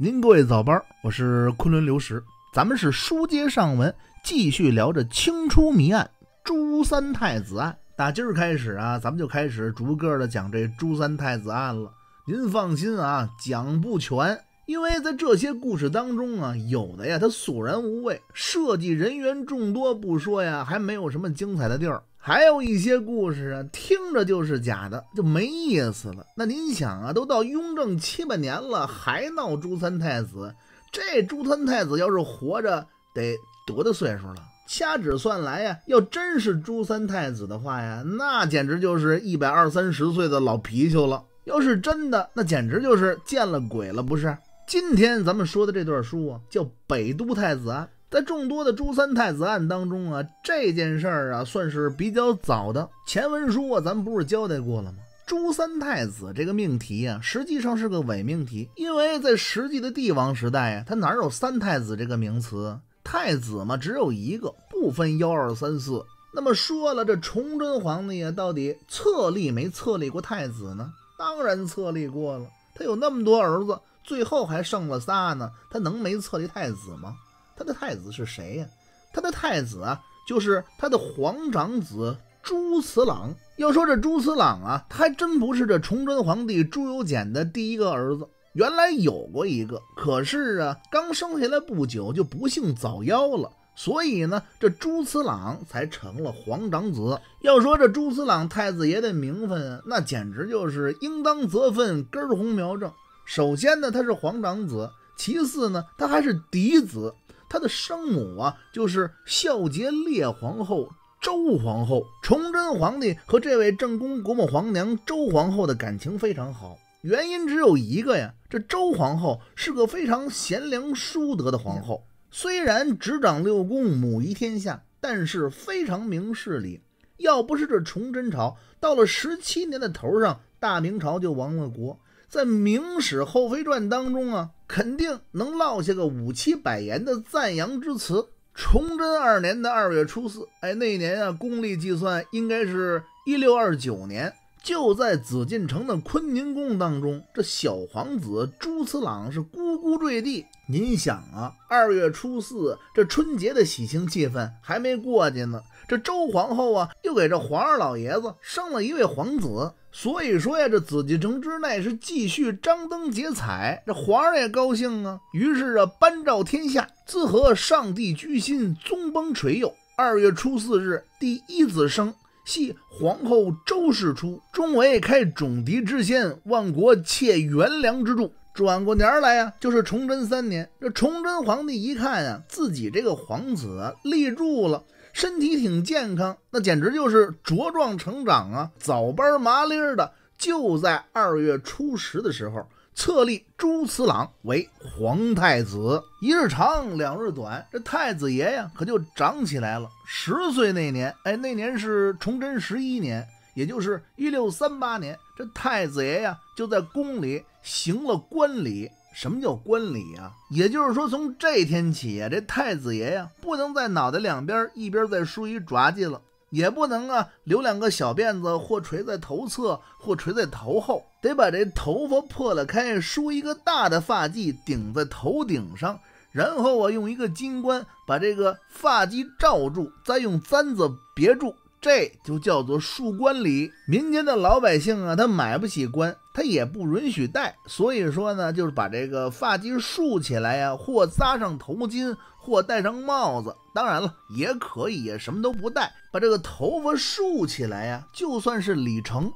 您各位早班，我是昆仑刘石，咱们是书接上文，继续聊着清初谜案朱三太子案。打今儿开始啊，咱们就开始逐个的讲这朱三太子案了。您放心啊，讲不全，因为在这些故事当中啊，有的呀它索然无味，涉及人员众多不说呀，还没有什么精彩的地儿。还有一些故事啊，听着就是假的，就没意思了。那您想啊，都到雍正七八年了，还闹朱三太子，这朱三太子要是活着，得多大岁数了？掐指算来呀，要真是朱三太子的话呀，那简直就是一百二三十岁的老皮球了。要是真的，那简直就是见了鬼了，不是？今天咱们说的这段书啊，叫《北都太子案》。在众多的朱三太子案当中啊，这件事儿啊算是比较早的。前文书啊，咱们不是交代过了吗？朱三太子这个命题啊，实际上是个伪命题，因为在实际的帝王时代啊，他哪有三太子这个名词？太子嘛，只有一个，不分幺二三四。那么说了，这崇祯皇帝啊，到底册立没册立过太子呢？当然册立过了，他有那么多儿子，最后还剩了仨呢，他能没册立太子吗？他的太子是谁呀？他的太子啊，就是他的皇长子朱慈朗。要说这朱慈朗啊，他还真不是这崇祯皇帝朱由检的第一个儿子，原来有过一个，可是啊，刚生下来不久就不幸早夭了，所以呢，这朱慈朗才成了皇长子。要说这朱慈朗太子爷的名分，那简直就是应当责分根红苗正。首先呢，他是皇长子；其次呢，他还是嫡子。他的生母啊，就是孝节烈皇后周皇后。崇祯皇帝和这位正宫国母皇娘周皇后的感情非常好，原因只有一个呀。这周皇后是个非常贤良淑德的皇后，虽然执掌六宫，母仪天下，但是非常明事理。要不是这崇祯朝到了十七年的头上，大明朝就亡了国。在《明史后妃传》当中啊，肯定能落下个五七百言的赞扬之词。崇祯二年的二月初四，哎，那一年啊，公历计算应该是一六二九年。就在紫禁城的坤宁宫当中，这小皇子朱慈郎是咕咕坠地。您想啊，二月初四，这春节的喜庆气氛还没过去呢，这周皇后啊又给这皇上老爷子生了一位皇子。所以说呀，这紫禁城之内是继续张灯结彩，这皇上也高兴啊。于是啊，颁诏天下，自和上帝居心，宗崩垂佑。二月初四日，第一子生。系皇后周氏出，中为开种狄之先，万国窃元良之柱。转过年来啊，就是崇祯三年。这崇祯皇帝一看啊，自己这个皇子立住了，身体挺健康，那简直就是茁壮成长啊！早班麻利儿的，就在二月初十的时候。册立朱慈朗为皇太子。一日长，两日短，这太子爷呀，可就长起来了。十岁那年，哎，那年是崇祯十一年，也就是一六三八年。这太子爷呀，就在宫里行了官礼。什么叫官礼啊？也就是说，从这天起，这太子爷呀，不能在脑袋两边一边再梳一抓髻了，也不能啊留两个小辫子，或垂在头侧，或垂在头后。得把这头发破了开，梳一个大的发髻顶在头顶上，然后啊用一个金冠把这个发髻罩住，再用簪子别住，这就叫做束冠礼。民间的老百姓啊，他买不起冠，他也不允许戴，所以说呢，就是把这个发髻竖起来呀，或扎上头巾，或戴上帽子。当然了，也可以也什么都不戴，把这个头发竖起来呀，就算是礼成。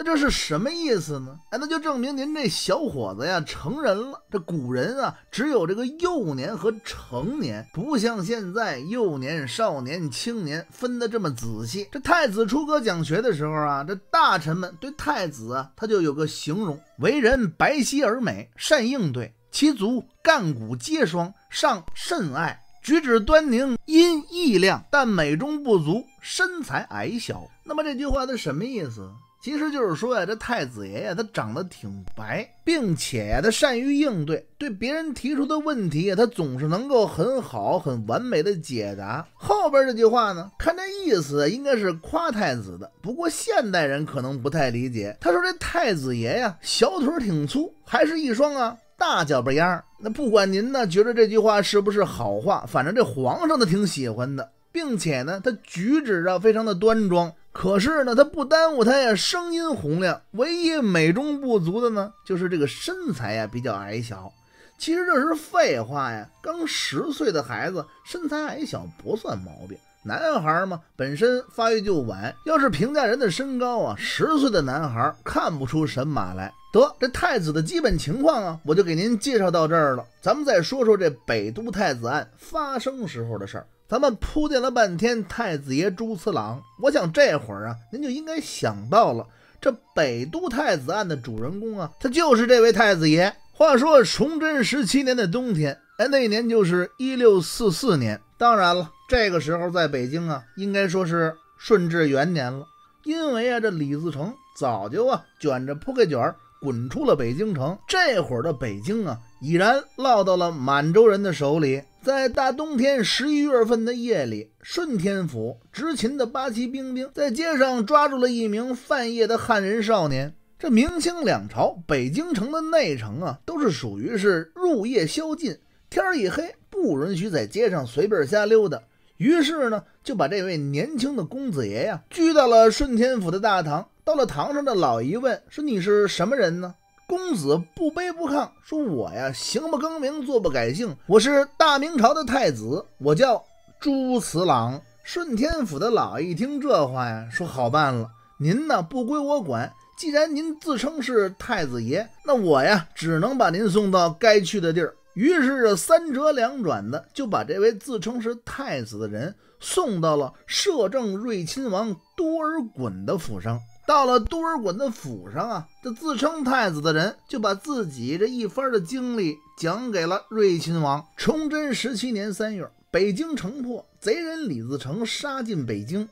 那这是什么意思呢？哎，那就证明您这小伙子呀，成人了。这古人啊，只有这个幼年和成年，不像现在幼年、少年、青年分得这么仔细。这太子出阁讲学的时候啊，这大臣们对太子啊，他就有个形容：为人白皙而美，善应对，其足干骨皆霜，上甚爱，举止端宁，音意亮，但美中不足，身材矮小。那么这句话它什么意思？其实就是说呀，这太子爷呀，他长得挺白，并且呀、他善于应对，对别人提出的问题，他总是能够很好、很完美的解答。后边这句话呢，看这意思应该是夸太子的，不过现代人可能不太理解。他说这太子爷呀，小腿挺粗，还是一双啊大脚巴丫。那不管您呢觉得这句话是不是好话，反正这皇上他挺喜欢的，并且呢他举止啊非常的端庄。可是呢，他不耽误他呀，声音洪亮。唯一美中不足的呢，就是这个身材呀比较矮小。其实这是废话呀，刚十岁的孩子身材矮小不算毛病。男孩嘛，本身发育就晚，要是评价人的身高啊，十岁的男孩看不出神马来。得，这太子的基本情况啊，我就给您介绍到这儿了。咱们再说说这北都太子案发生时候的事儿。咱们铺垫了半天，太子爷朱慈郎，我想这会儿啊，您就应该想到了，这北都太子案的主人公啊，他就是这位太子爷。话说崇祯十七年的冬天，哎，那年就是一六四四年。当然了，这个时候在北京啊，应该说是顺治元年了，因为啊，这李自成早就啊卷着铺盖卷儿滚出了北京城。这会儿的北京啊，已然落到了满洲人的手里。在大冬天十一月份的夜里，顺天府执勤的八旗兵丁在街上抓住了一名犯夜的汉人少年。这明清两朝北京城的内城啊，都是属于是入夜宵禁，天儿一黑不允许在街上随便瞎溜达。于是呢，就把这位年轻的公子爷呀拘到了顺天府的大堂。到了堂上的老一问说：“你是什么人呢？”公子不卑不亢，说我呀，行不更名，坐不改姓，我是大明朝的太子，我叫朱慈郎。顺天府的老爷一听这话呀，说好办了，您呢不归我管，既然您自称是太子爷，那我呀只能把您送到该去的地儿。于是三折两转的，就把这位自称是太子的人送到了摄政睿亲王多尔衮的府上。到了多尔衮的府上啊，这自称太子的人就把自己这一番的经历讲给了睿亲王。崇祯十七年三月，北京城破，贼人李自成杀进北京，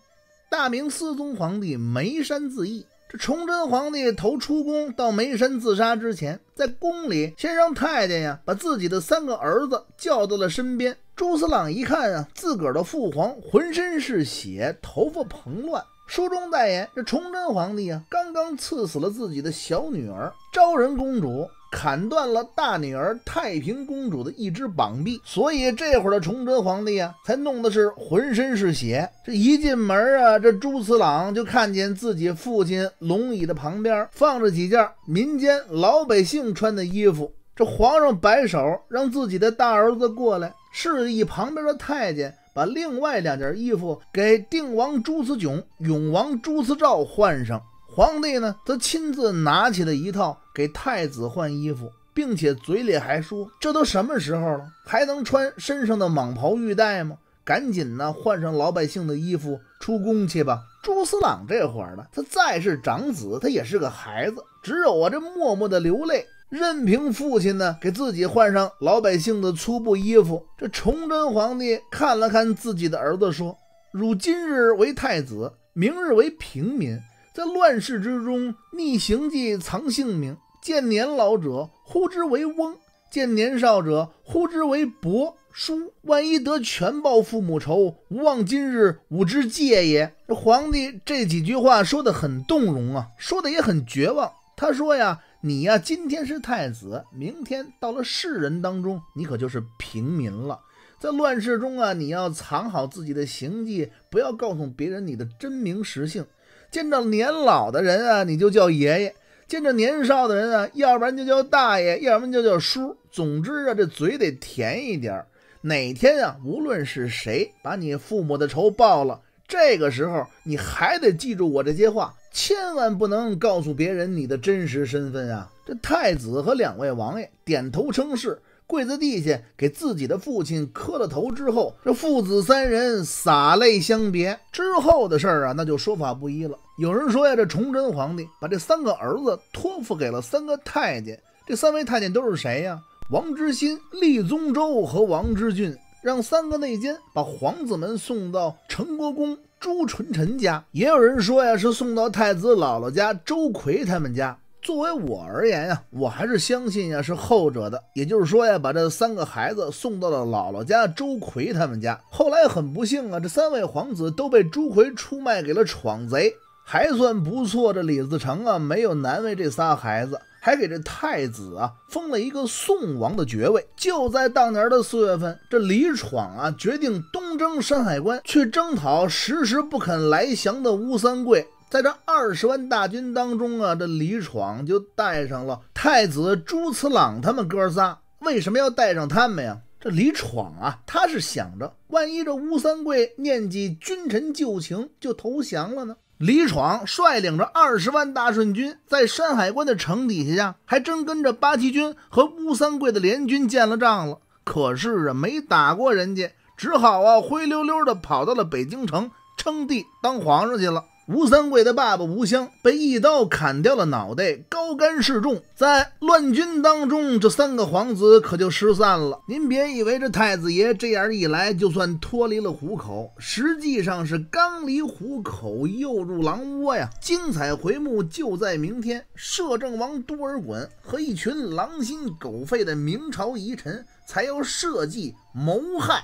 大明思宗皇帝眉山自缢。这崇祯皇帝投出宫到眉山自杀之前，在宫里先让太监呀把自己的三个儿子叫到了身边。朱四郎一看啊，自个儿的父皇浑身是血，头发蓬乱。书中代言，这崇祯皇帝啊，刚刚赐死了自己的小女儿昭仁公主，砍断了大女儿太平公主的一只膀臂，所以这会儿的崇祯皇帝啊，才弄得是浑身是血。这一进门啊，这朱慈郎就看见自己父亲龙椅的旁边放着几件民间老百姓穿的衣服。这皇上摆手，让自己的大儿子过来，示意旁边的太监。把另外两件衣服给定王朱慈炯、永王朱慈照换上，皇帝呢则亲自拿起了一套给太子换衣服，并且嘴里还说：“这都什么时候了，还能穿身上的蟒袍玉带吗？赶紧呢换上老百姓的衣服出宫去吧。”朱思朗这会儿呢，他再是长子，他也是个孩子，只有啊这默默的流泪。任凭父亲呢，给自己换上老百姓的粗布衣服。这崇祯皇帝看了看自己的儿子，说：“汝今日为太子，明日为平民，在乱世之中，逆行迹，藏姓名，见年老者呼之为翁，见年少者呼之为伯叔。万一得全报父母仇，无望今日吾之戒也。”这皇帝这几句话说的很动容啊，说的也很绝望。他说呀。你呀，今天是太子，明天到了世人当中，你可就是平民了。在乱世中啊，你要藏好自己的行迹，不要告诉别人你的真名实姓。见着年老的人啊，你就叫爷爷；见着年少的人啊，要不然就叫大爷，要不然就叫叔。总之啊，这嘴得甜一点。哪天啊，无论是谁把你父母的仇报了。这个时候，你还得记住我这些话，千万不能告诉别人你的真实身份啊！这太子和两位王爷点头称是，跪在地下给自己的父亲磕了头之后，这父子三人洒泪相别。之后的事儿啊，那就说法不一了。有人说呀，这崇祯皇帝把这三个儿子托付给了三个太监，这三位太监都是谁呀？王之心、立宗周和王之俊。让三个内奸把皇子们送到陈国公朱纯臣家，也有人说呀是送到太子姥姥家周奎他们家。作为我而言呀，我还是相信呀是后者的，也就是说呀，把这三个孩子送到了姥姥家周奎他们家。后来很不幸啊，这三位皇子都被周奎出卖给了闯贼，还算不错，这李自成啊没有难为这仨孩子。还给这太子啊封了一个宋王的爵位。就在当年的四月份，这李闯啊决定东征山海关，去征讨时时不肯来降的吴三桂。在这二十万大军当中啊，这李闯就带上了太子朱慈朗他们哥仨。为什么要带上他们呀？这李闯啊，他是想着，万一这吴三桂念及君臣旧情就投降了呢？李闯率领着二十万大顺军，在山海关的城底下呀，还真跟着八旗军和吴三桂的联军见了仗了。可是啊，没打过人家，只好啊，灰溜溜的跑到了北京城，称帝当皇上去了。吴三桂的爸爸吴襄被一刀砍掉了脑袋，高干示众。在乱军当中，这三个皇子可就失散了。您别以为这太子爷这样一来就算脱离了虎口，实际上是刚离虎口又入狼窝呀！精彩回目就在明天。摄政王多尔衮和一群狼心狗肺的明朝遗臣，才要设计谋害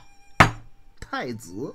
太子。